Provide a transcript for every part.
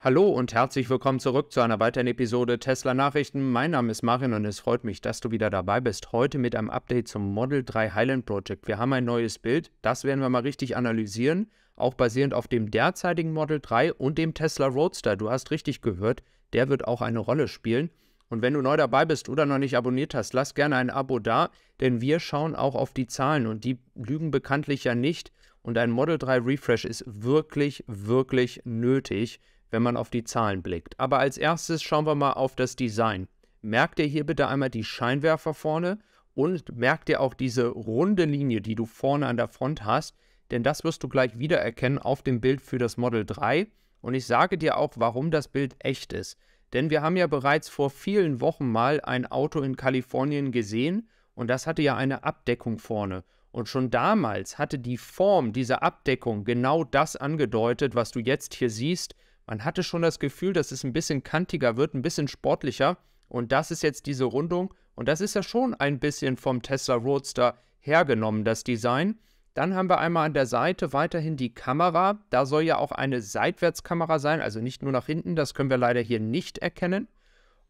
Hallo und herzlich willkommen zurück zu einer weiteren Episode Tesla Nachrichten. Mein Name ist Marion und es freut mich, dass du wieder dabei bist. Heute mit einem Update zum Model 3 Highland Project. Wir haben ein neues Bild, das werden wir mal richtig analysieren, auch basierend auf dem derzeitigen Model 3 und dem Tesla Roadster. Du hast richtig gehört, der wird auch eine Rolle spielen. Und wenn du neu dabei bist oder noch nicht abonniert hast, lass gerne ein Abo da, denn wir schauen auch auf die Zahlen und die lügen bekanntlich ja nicht. Und ein Model 3 Refresh ist wirklich, wirklich nötig wenn man auf die Zahlen blickt. Aber als erstes schauen wir mal auf das Design. Merkt ihr hier bitte einmal die Scheinwerfer vorne und merkt ihr auch diese runde Linie, die du vorne an der Front hast, denn das wirst du gleich wiedererkennen auf dem Bild für das Model 3. Und ich sage dir auch, warum das Bild echt ist. Denn wir haben ja bereits vor vielen Wochen mal ein Auto in Kalifornien gesehen und das hatte ja eine Abdeckung vorne. Und schon damals hatte die Form dieser Abdeckung genau das angedeutet, was du jetzt hier siehst, man hatte schon das Gefühl, dass es ein bisschen kantiger wird, ein bisschen sportlicher. Und das ist jetzt diese Rundung. Und das ist ja schon ein bisschen vom Tesla Roadster hergenommen, das Design. Dann haben wir einmal an der Seite weiterhin die Kamera. Da soll ja auch eine Seitwärtskamera sein, also nicht nur nach hinten. Das können wir leider hier nicht erkennen.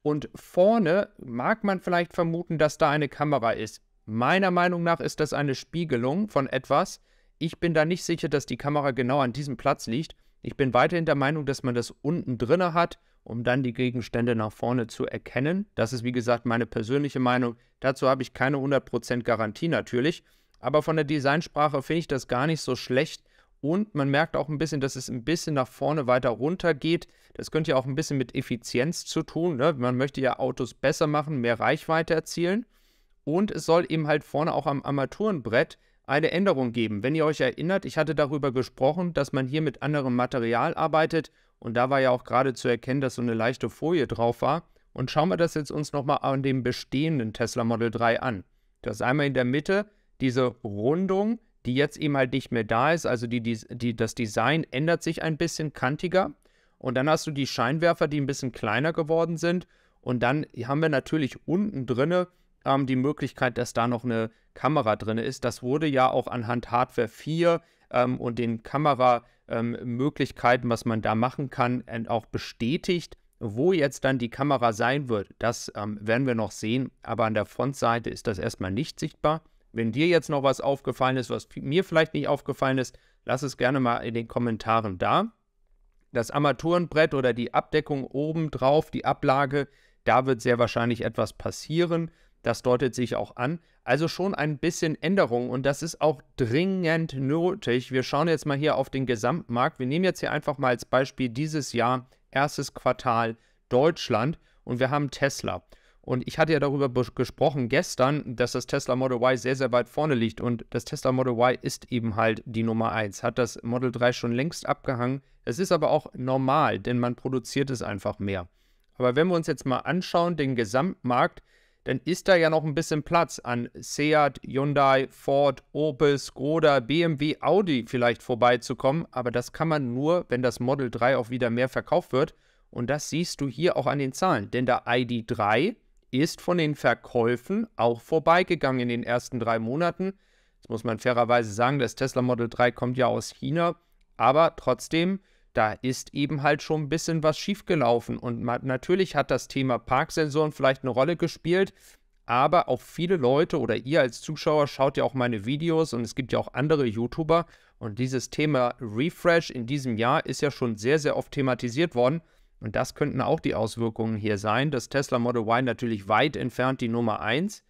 Und vorne mag man vielleicht vermuten, dass da eine Kamera ist. Meiner Meinung nach ist das eine Spiegelung von etwas. Ich bin da nicht sicher, dass die Kamera genau an diesem Platz liegt. Ich bin weiterhin der Meinung, dass man das unten drinne hat, um dann die Gegenstände nach vorne zu erkennen. Das ist wie gesagt meine persönliche Meinung. Dazu habe ich keine 100% Garantie natürlich, aber von der Designsprache finde ich das gar nicht so schlecht. Und man merkt auch ein bisschen, dass es ein bisschen nach vorne weiter runter geht. Das könnte ja auch ein bisschen mit Effizienz zu tun. Ne? Man möchte ja Autos besser machen, mehr Reichweite erzielen. Und es soll eben halt vorne auch am Armaturenbrett eine Änderung geben. Wenn ihr euch erinnert, ich hatte darüber gesprochen, dass man hier mit anderem Material arbeitet und da war ja auch gerade zu erkennen, dass so eine leichte Folie drauf war. Und schauen wir das jetzt uns nochmal an dem bestehenden Tesla Model 3 an. Du ist einmal in der Mitte diese Rundung, die jetzt eben halt nicht mehr da ist, also die, die, die, das Design ändert sich ein bisschen kantiger. Und dann hast du die Scheinwerfer, die ein bisschen kleiner geworden sind. Und dann haben wir natürlich unten drinne ähm, die Möglichkeit, dass da noch eine Kamera drin ist. Das wurde ja auch anhand Hardware 4 ähm, und den Kameramöglichkeiten, ähm, was man da machen kann, auch bestätigt. Wo jetzt dann die Kamera sein wird, das ähm, werden wir noch sehen, aber an der Frontseite ist das erstmal nicht sichtbar. Wenn dir jetzt noch was aufgefallen ist, was mir vielleicht nicht aufgefallen ist, lass es gerne mal in den Kommentaren da. Das Armaturenbrett oder die Abdeckung oben drauf, die Ablage, da wird sehr wahrscheinlich etwas passieren. Das deutet sich auch an. Also schon ein bisschen Änderung und das ist auch dringend nötig. Wir schauen jetzt mal hier auf den Gesamtmarkt. Wir nehmen jetzt hier einfach mal als Beispiel dieses Jahr, erstes Quartal Deutschland und wir haben Tesla. Und ich hatte ja darüber gesprochen gestern, dass das Tesla Model Y sehr, sehr weit vorne liegt. Und das Tesla Model Y ist eben halt die Nummer 1. Hat das Model 3 schon längst abgehangen. Es ist aber auch normal, denn man produziert es einfach mehr. Aber wenn wir uns jetzt mal anschauen, den Gesamtmarkt, dann ist da ja noch ein bisschen Platz an Seat, Hyundai, Ford, Opel, Skoda, BMW, Audi vielleicht vorbeizukommen. Aber das kann man nur, wenn das Model 3 auch wieder mehr verkauft wird. Und das siehst du hier auch an den Zahlen. Denn der ID3 ist von den Verkäufen auch vorbeigegangen in den ersten drei Monaten. Das muss man fairerweise sagen, das Tesla Model 3 kommt ja aus China. Aber trotzdem da ist eben halt schon ein bisschen was schiefgelaufen. Und natürlich hat das Thema Parksensoren vielleicht eine Rolle gespielt, aber auch viele Leute oder ihr als Zuschauer schaut ja auch meine Videos und es gibt ja auch andere YouTuber. Und dieses Thema Refresh in diesem Jahr ist ja schon sehr, sehr oft thematisiert worden. Und das könnten auch die Auswirkungen hier sein. Das Tesla Model Y natürlich weit entfernt die Nummer 1.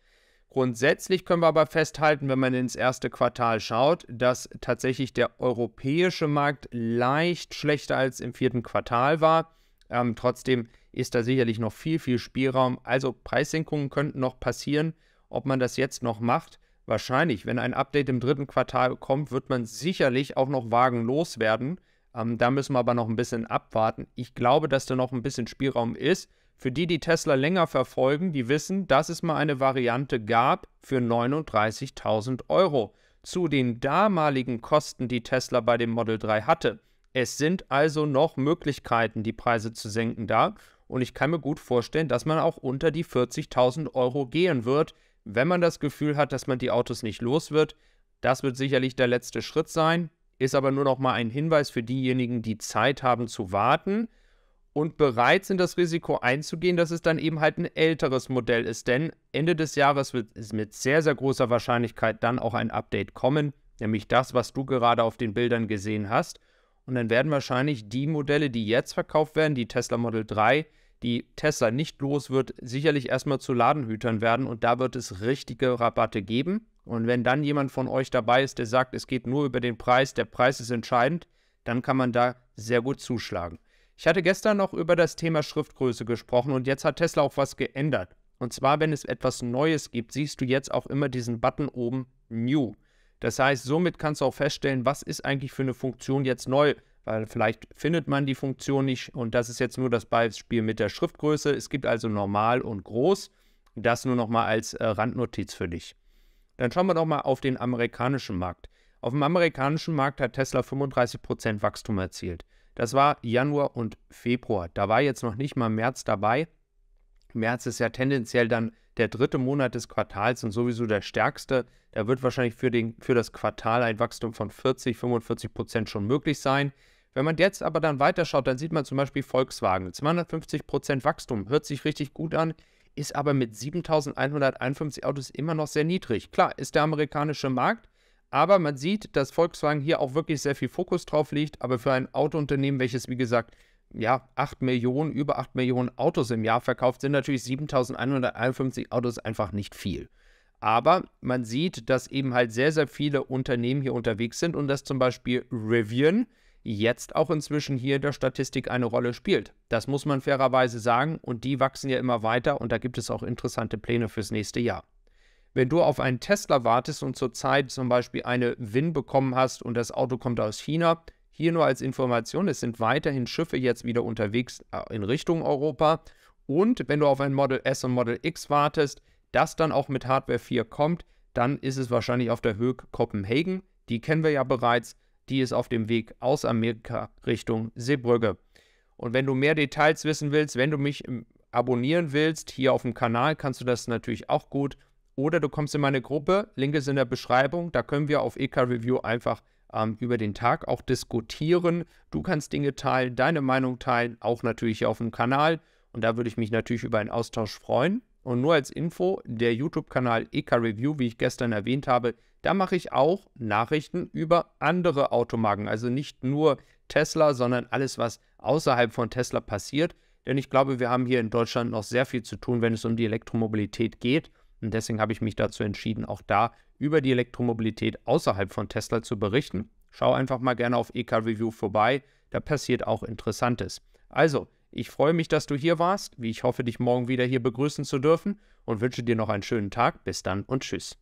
Grundsätzlich können wir aber festhalten, wenn man ins erste Quartal schaut, dass tatsächlich der europäische Markt leicht schlechter als im vierten Quartal war. Ähm, trotzdem ist da sicherlich noch viel, viel Spielraum. Also Preissenkungen könnten noch passieren. Ob man das jetzt noch macht, wahrscheinlich. Wenn ein Update im dritten Quartal kommt, wird man sicherlich auch noch Wagen loswerden. Ähm, da müssen wir aber noch ein bisschen abwarten. Ich glaube, dass da noch ein bisschen Spielraum ist. Für die, die Tesla länger verfolgen, die wissen, dass es mal eine Variante gab für 39.000 Euro zu den damaligen Kosten, die Tesla bei dem Model 3 hatte. Es sind also noch Möglichkeiten, die Preise zu senken da. Und ich kann mir gut vorstellen, dass man auch unter die 40.000 Euro gehen wird, wenn man das Gefühl hat, dass man die Autos nicht los wird. Das wird sicherlich der letzte Schritt sein, ist aber nur noch mal ein Hinweis für diejenigen, die Zeit haben zu warten und bereit sind, das Risiko einzugehen, dass es dann eben halt ein älteres Modell ist. Denn Ende des Jahres wird es mit sehr, sehr großer Wahrscheinlichkeit dann auch ein Update kommen, nämlich das, was du gerade auf den Bildern gesehen hast. Und dann werden wahrscheinlich die Modelle, die jetzt verkauft werden, die Tesla Model 3, die Tesla nicht los wird, sicherlich erstmal zu Ladenhütern werden und da wird es richtige Rabatte geben. Und wenn dann jemand von euch dabei ist, der sagt, es geht nur über den Preis, der Preis ist entscheidend, dann kann man da sehr gut zuschlagen. Ich hatte gestern noch über das Thema Schriftgröße gesprochen und jetzt hat Tesla auch was geändert. Und zwar, wenn es etwas Neues gibt, siehst du jetzt auch immer diesen Button oben New. Das heißt, somit kannst du auch feststellen, was ist eigentlich für eine Funktion jetzt neu, weil vielleicht findet man die Funktion nicht und das ist jetzt nur das Beispiel mit der Schriftgröße. Es gibt also normal und groß. Das nur nochmal als äh, Randnotiz für dich. Dann schauen wir doch mal auf den amerikanischen Markt. Auf dem amerikanischen Markt hat Tesla 35% Wachstum erzielt. Das war Januar und Februar. Da war jetzt noch nicht mal März dabei. März ist ja tendenziell dann der dritte Monat des Quartals und sowieso der stärkste. Da wird wahrscheinlich für, den, für das Quartal ein Wachstum von 40, 45 Prozent schon möglich sein. Wenn man jetzt aber dann weiterschaut, dann sieht man zum Beispiel Volkswagen. 250 Prozent Wachstum, hört sich richtig gut an, ist aber mit 7.151 Autos immer noch sehr niedrig. Klar, ist der amerikanische Markt, aber man sieht, dass Volkswagen hier auch wirklich sehr viel Fokus drauf legt. Aber für ein Autounternehmen, welches, wie gesagt, ja, 8 Millionen, über 8 Millionen Autos im Jahr verkauft, sind natürlich 7151 Autos einfach nicht viel. Aber man sieht, dass eben halt sehr, sehr viele Unternehmen hier unterwegs sind und dass zum Beispiel Rivian jetzt auch inzwischen hier in der Statistik eine Rolle spielt. Das muss man fairerweise sagen und die wachsen ja immer weiter und da gibt es auch interessante Pläne fürs nächste Jahr. Wenn du auf einen Tesla wartest und zurzeit zum Beispiel eine WIN bekommen hast und das Auto kommt aus China, hier nur als Information, es sind weiterhin Schiffe jetzt wieder unterwegs äh, in Richtung Europa. Und wenn du auf ein Model S und Model X wartest, das dann auch mit Hardware 4 kommt, dann ist es wahrscheinlich auf der Höhe Kopenhagen. Die kennen wir ja bereits. Die ist auf dem Weg aus Amerika Richtung Seebrügge. Und wenn du mehr Details wissen willst, wenn du mich ähm, abonnieren willst, hier auf dem Kanal kannst du das natürlich auch gut. Oder du kommst in meine Gruppe, Link ist in der Beschreibung, da können wir auf EK Review einfach ähm, über den Tag auch diskutieren. Du kannst Dinge teilen, deine Meinung teilen, auch natürlich hier auf dem Kanal. Und da würde ich mich natürlich über einen Austausch freuen. Und nur als Info, der YouTube-Kanal EK Review, wie ich gestern erwähnt habe, da mache ich auch Nachrichten über andere Automarken. Also nicht nur Tesla, sondern alles, was außerhalb von Tesla passiert. Denn ich glaube, wir haben hier in Deutschland noch sehr viel zu tun, wenn es um die Elektromobilität geht. Und deswegen habe ich mich dazu entschieden, auch da über die Elektromobilität außerhalb von Tesla zu berichten. Schau einfach mal gerne auf EK Review vorbei, da passiert auch Interessantes. Also, ich freue mich, dass du hier warst, wie ich hoffe, dich morgen wieder hier begrüßen zu dürfen und wünsche dir noch einen schönen Tag. Bis dann und tschüss.